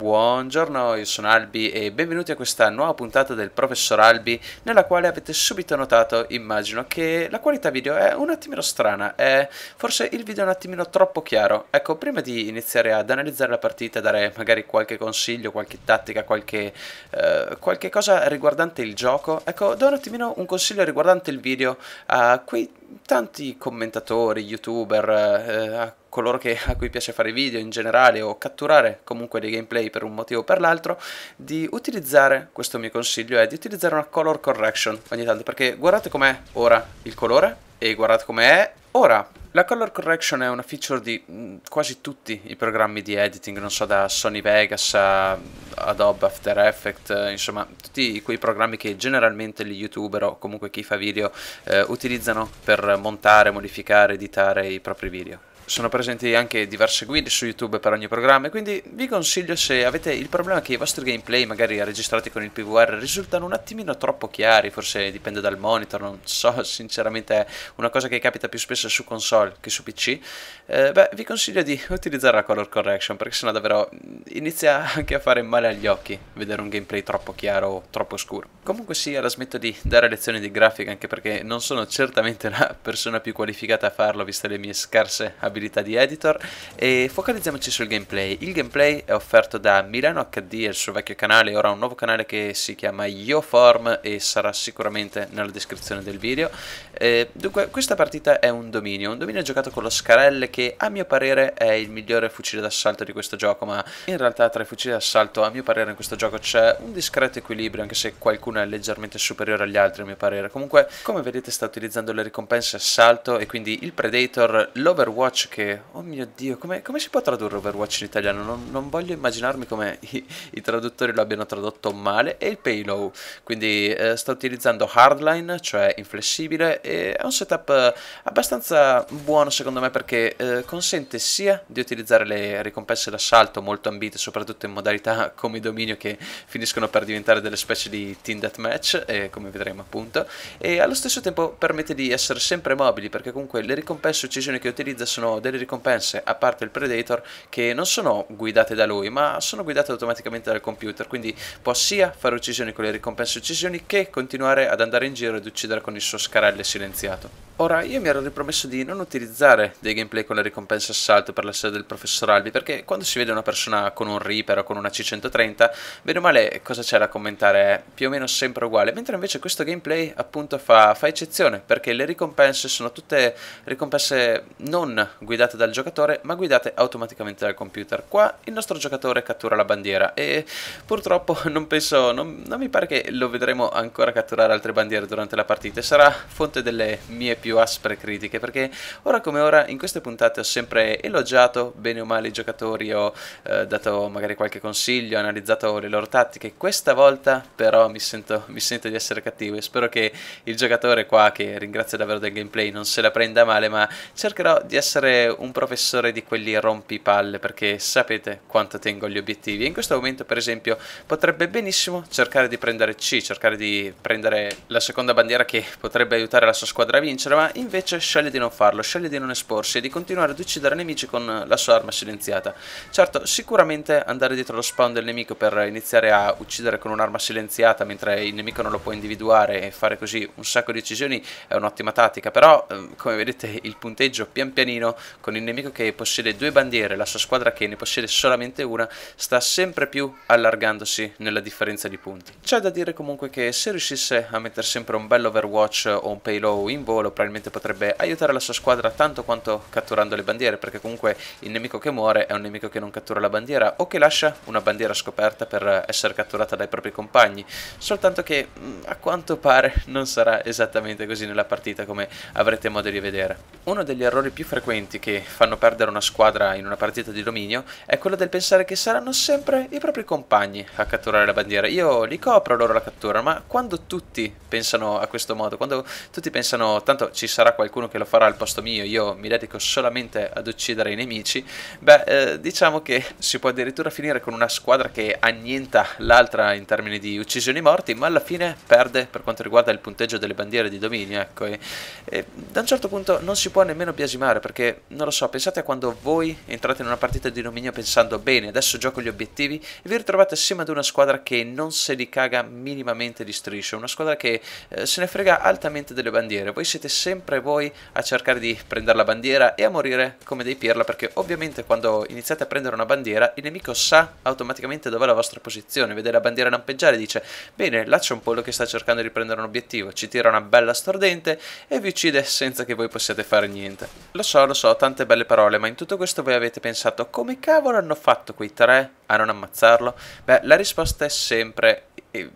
Buongiorno, io sono Albi e benvenuti a questa nuova puntata del Professor Albi nella quale avete subito notato, immagino, che la qualità video è un attimino strana, è forse il video è un attimino troppo chiaro. Ecco, prima di iniziare ad analizzare la partita, dare magari qualche consiglio, qualche tattica, qualche, eh, qualche cosa riguardante il gioco, ecco, do un attimino un consiglio riguardante il video a quei tanti commentatori, youtuber, eh, a coloro che, a cui piace fare video in generale o catturare comunque dei gameplay per un motivo o per l'altro, di utilizzare, questo mio consiglio è di utilizzare una color correction ogni tanto, perché guardate com'è ora il colore e guardate com'è ora. La color correction è una feature di mm, quasi tutti i programmi di editing, non so, da Sony Vegas a Adobe After Effects, eh, insomma, tutti quei programmi che generalmente gli youtuber o comunque chi fa video eh, utilizzano per montare, modificare, editare i propri video sono presenti anche diverse guide su YouTube per ogni programma e quindi vi consiglio se avete il problema che i vostri gameplay magari registrati con il PVR risultano un attimino troppo chiari, forse dipende dal monitor, non so, sinceramente è una cosa che capita più spesso su console che su PC, eh, beh vi consiglio di utilizzare la color correction perché sennò davvero mm, inizia anche a fare male agli occhi vedere un gameplay troppo chiaro o troppo scuro. Comunque sì, ora smetto di dare lezioni di grafica anche perché non sono certamente la persona più qualificata a farlo viste le mie scarse abilità abilità di editor e focalizziamoci sul gameplay. Il gameplay è offerto da Milano HD il suo vecchio canale, ora un nuovo canale che si chiama YoForm e sarà sicuramente nella descrizione del video. Eh, dunque questa partita è un dominio, un dominio giocato con lo Scarelle che a mio parere è il migliore fucile d'assalto di questo gioco, ma in realtà tra i fucili d'assalto a mio parere in questo gioco c'è un discreto equilibrio anche se qualcuno è leggermente superiore agli altri a mio parere. Comunque come vedete sta utilizzando le ricompense assalto e quindi il Predator, l'Overwatch Overwatch che... Oh mio Dio, come, come si può tradurre Overwatch in italiano? Non, non voglio immaginarmi come i, i, traduttori lo abbiano tradotto male. E il payload, quindi eh, sta utilizzando hardline, cioè inflessibile, e è un setup eh, abbastanza buono secondo me perché eh, consente sia di utilizzare le ricompense d'assalto molto ambite, soprattutto in modalità come dominio che finiscono per diventare delle specie di team deathmatch, eh, come vedremo appunto, e allo stesso tempo permette di essere sempre mobili perché comunque le ricompense e uccisioni che utilizza sono delle ricompense, a parte il Predator, che non sono guidate da lui, ma sono guidate automaticamente dal computer, quindi può sia fare uccisioni con le ricompense uccisioni che continuare ad andare in giro ed uccidere con il suo scarelle silenziato. Ora, io mi ero ripromesso di non utilizzare dei gameplay con le ricompense assalto per la sede del professor Albi, perché quando si vede una persona con un Reaper o con una C130, bene o male cosa c'è da commentare è più o meno sempre uguale, mentre invece questo gameplay appunto fa, fa eccezione, perché le ricompense sono tutte ricompense non guidate dal giocatore ma guidate automaticamente dal computer. Qua il nostro giocatore cattura la bandiera e purtroppo non penso, non, non mi pare che lo vedremo ancora catturare altre bandiere durante la partita sarà fonte delle mie più aspre critiche perché ora come ora in queste puntate ho sempre elogiato bene o male i giocatori, ho eh, dato magari qualche consiglio, ho analizzato le loro tattiche, questa volta però mi sento, mi sento di essere cattivo e spero che il giocatore qua che ringrazio davvero del gameplay non se la prenda male ma cercherò di essere sempre un professore di quelli rompipalle perché sapete quanto tengo agli obiettivi. E in questo momento, per esempio, potrebbe benissimo cercare di prendere C, cercare di prendere la seconda bandiera che potrebbe aiutare la sua squadra a vincere, ma invece sceglie di non farlo, sceglie di non esporsi e di continuare ad uccidere nemici con la sua arma silenziata. Certo, sicuramente andare dietro lo spawn del nemico per iniziare a uccidere con un'arma silenziata mentre il nemico non lo può individuare e fare così un sacco di uccisioni è un'ottima tattica, però ehm, come vedete il punteggio pian pianino con il nemico che possiede due bandiere, la sua squadra che ne possiede solamente una, sta sempre più allargandosi nella differenza di punti. C'è da dire comunque che se riuscisse a mettere sempre un bel Overwatch o un payload in volo, probabilmente potrebbe aiutare la sua squadra tanto quanto catturando le bandiere, perché comunque il nemico che muore è un nemico che non cattura la bandiera o che lascia una bandiera scoperta per essere catturata dai propri compagni, soltanto che mm, a quanto pare non sarà esattamente così nella partita come avrete modo di vedere. Uno degli errori più frequenti elementi che fanno perdere una squadra in una partita di dominio è quello del pensare che saranno sempre i propri compagni a catturare la bandiera. Io li copro loro la cattura, ma quando tutti pensano a questo modo, quando tutti pensano tanto ci sarà qualcuno che lo farà al posto mio, io mi dedico solamente ad uccidere i nemici, beh, eh, diciamo che si può addirittura finire con una squadra che annienta l'altra in termini di uccisioni morti, ma alla fine perde per quanto riguarda il punteggio delle bandiere di dominio, ecco, e, e da un certo punto non si può nemmeno biasimare perché non lo so, pensate a quando voi entrate in una partita di dominio pensando bene, adesso gioco gli obiettivi e vi ritrovate assieme ad una squadra che non se li caga minimamente di striscio, una squadra che eh, se ne frega altamente delle bandiere, voi siete sempre voi a cercare di prendere la bandiera e a morire come dei pirla perché ovviamente quando iniziate a prendere una bandiera il nemico sa automaticamente dov'è la vostra posizione, vede la bandiera lampeggiare e dice bene, là c'è un pollo che sta cercando di prendere un obiettivo, ci tira una bella stordente e vi uccide senza che voi possiate fare niente. Lo so, lo so, tante belle parole, ma in tutto questo voi avete pensato come cavolo hanno fatto quei tre a non ammazzarlo? Beh, la risposta è sempre, eh,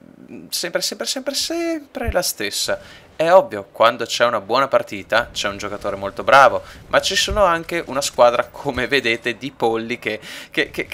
sempre, sempre, sempre, sempre la stessa. È ovvio, quando c'è una buona partita c'è un giocatore molto bravo, ma ci sono anche una squadra, come vedete, di polli che, che, che,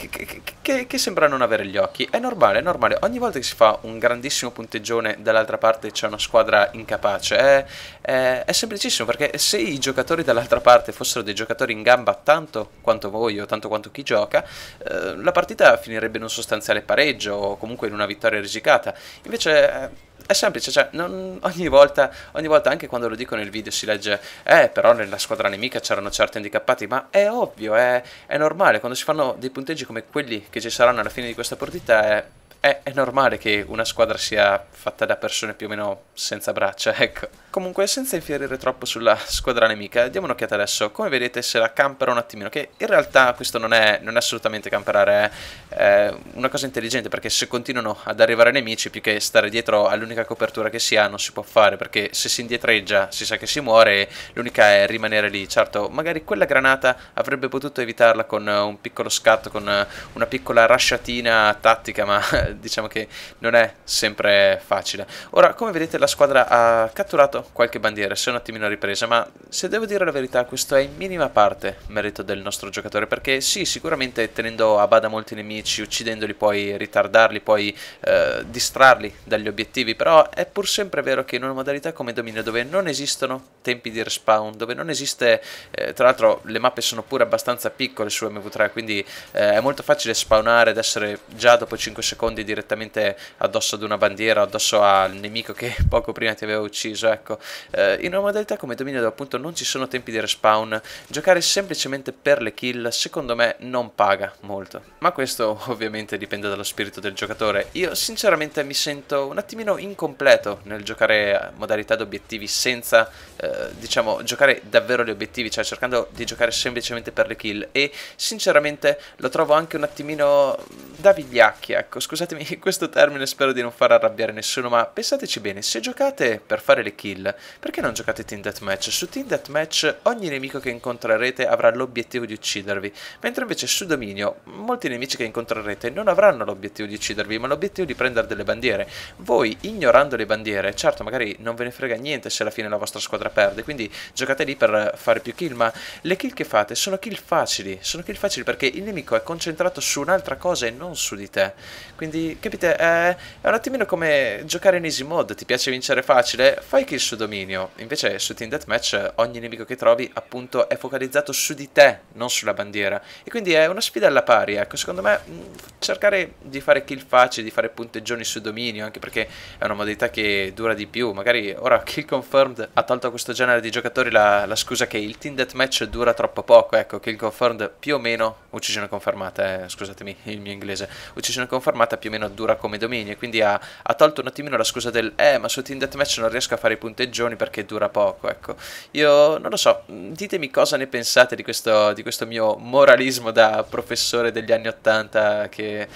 che sembra non avere gli occhi. È normale, è normale. Ogni volta che si fa un grandissimo punteggione dall'altra parte c'è una squadra incapace. È, è, è semplicissimo perché se i giocatori dall'altra parte fossero dei giocatori in gamba tanto quanto voi o tanto quanto chi gioca, eh, la partita finirebbe in un sostanziale pareggio o comunque in una vittoria risicata. Invece... Eh, è semplice, cioè, non, ogni, volta, ogni volta, anche quando lo dico nel video, si legge, eh, però nella squadra nemica c'erano certi handicappati, ma è ovvio, è, è, normale, quando si fanno dei punteggi come quelli che ci saranno alla fine di questa partita, è, è, è normale che una squadra sia fatta da persone più o meno senza braccia, ecco. Comunque, senza infierire troppo sulla squadra nemica, diamo un'occhiata adesso. Come vedete se la campera un attimino, che in realtà questo non è, non è assolutamente camperare, è eh, eh, una cosa intelligente, perché se continuano ad arrivare nemici, più che stare dietro all'unica copertura che si ha, non si può fare, perché se si indietreggia si sa che si muore, l'unica è rimanere lì. Certo, magari quella granata avrebbe potuto evitarla con un piccolo scatto, con una piccola rasciatina tattica, ma diciamo che non è sempre facile. Ora, come vedete la squadra ha catturato visto certo, qualche bandiera, si è un attimino ripresa, ma se devo dire la verità questo è in minima parte merito del nostro giocatore, perché sì, sicuramente tenendo a bada molti nemici, uccidendoli puoi ritardarli, puoi eh, distrarli dagli obiettivi, però è pur sempre vero che in una modalità come dominio dove non esistono tempi di respawn, dove non esiste, eh, tra l'altro le mappe sono pure abbastanza piccole su MV3, quindi eh, è molto facile spawnare ed essere già dopo 5 secondi direttamente addosso ad una bandiera, addosso al nemico che poco prima ti aveva ucciso, ecco attacco. Eh, in una modalità come Dominio dove appunto non ci sono tempi di respawn, giocare semplicemente per le kill secondo me non paga molto. Ma questo ovviamente dipende dallo spirito del giocatore. Io sinceramente mi sento un attimino incompleto nel giocare a modalità d'obiettivi senza, eh, diciamo, giocare davvero gli obiettivi, cioè cercando di giocare semplicemente per le kill e sinceramente lo trovo anche un attimino mm, da vigliacchi, ecco, scusatemi questo termine, spero di non far arrabbiare nessuno, ma pensateci bene, se giocate per fare le kill Hill. Perché non giocate Team Deathmatch? Su Team Deathmatch ogni nemico che incontrerete avrà l'obiettivo di uccidervi, mentre invece su Dominio molti nemici che incontrerete non avranno l'obiettivo di uccidervi, ma l'obiettivo di prendere delle bandiere. Voi, ignorando le bandiere, certo magari non ve ne frega niente se alla fine la vostra squadra perde, quindi giocate lì per fare più kill, ma le kill che fate sono kill facili, sono kill facili perché il nemico è concentrato su un'altra cosa e non su di te. Quindi, capite, è, è un attimino come giocare in easy mode, ti piace vincere facile? Fai kill su su dominio. Invece su Team Deathmatch ogni nemico che trovi appunto è focalizzato su di te, non sulla bandiera. E quindi è una sfida alla pari, ecco, secondo me mh, mm, cercare di fare kill facile, di fare punteggioni su dominio, anche perché è una modalità che dura di più. Magari ora Kill Confirmed ha tolto a questo genere di giocatori la, la scusa che il Team Deathmatch dura troppo poco, ecco, Kill Confirmed più o meno, uccisione confermata, eh, scusatemi il mio inglese, uccisione confermata più o meno dura come dominio, quindi ha, ha tolto un attimino la scusa del eh ma su Team Deathmatch non riesco a fare i punteggioni punteggioni perché dura poco, ecco. Io non lo so, mm, ditemi cosa ne pensate di questo, di questo mio moralismo da professore degli anni Ottanta che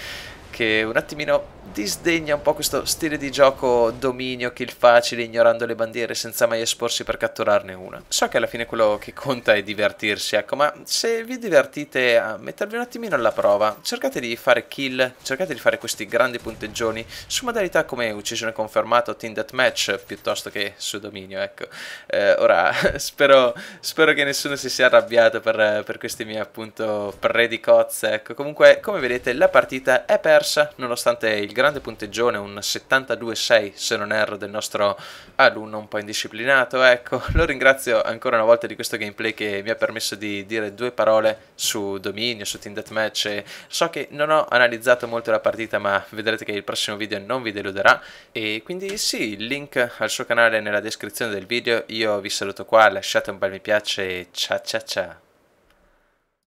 che un attimino disdegna un po' questo stile di gioco dominio, kill facile, ignorando le bandiere senza mai esporsi per catturarne una. So che alla fine quello che conta è divertirsi, ecco, ma se vi divertite a mettervi un attimino alla prova, cercate di fare kill, cercate di fare questi grandi punteggioni su modalità come uccisione confermata o team deathmatch piuttosto che su dominio, ecco. Eh, ora, spero, spero, che nessuno si sia arrabbiato per, per queste mie appunto predicozze, ecco. Comunque, come vedete, la partita è persa persa, nonostante il grande punteggione, un 72-6 se non erro del nostro alunno un po' indisciplinato, ecco, lo ringrazio ancora una volta di questo gameplay che mi ha permesso di dire due parole su Dominio, su Team Deathmatch, so che non ho analizzato molto la partita ma vedrete che il prossimo video non vi deluderà e quindi sì, il link al suo canale è nella descrizione del video, io vi saluto qua, lasciate un bel mi piace e ciao ciao ciao!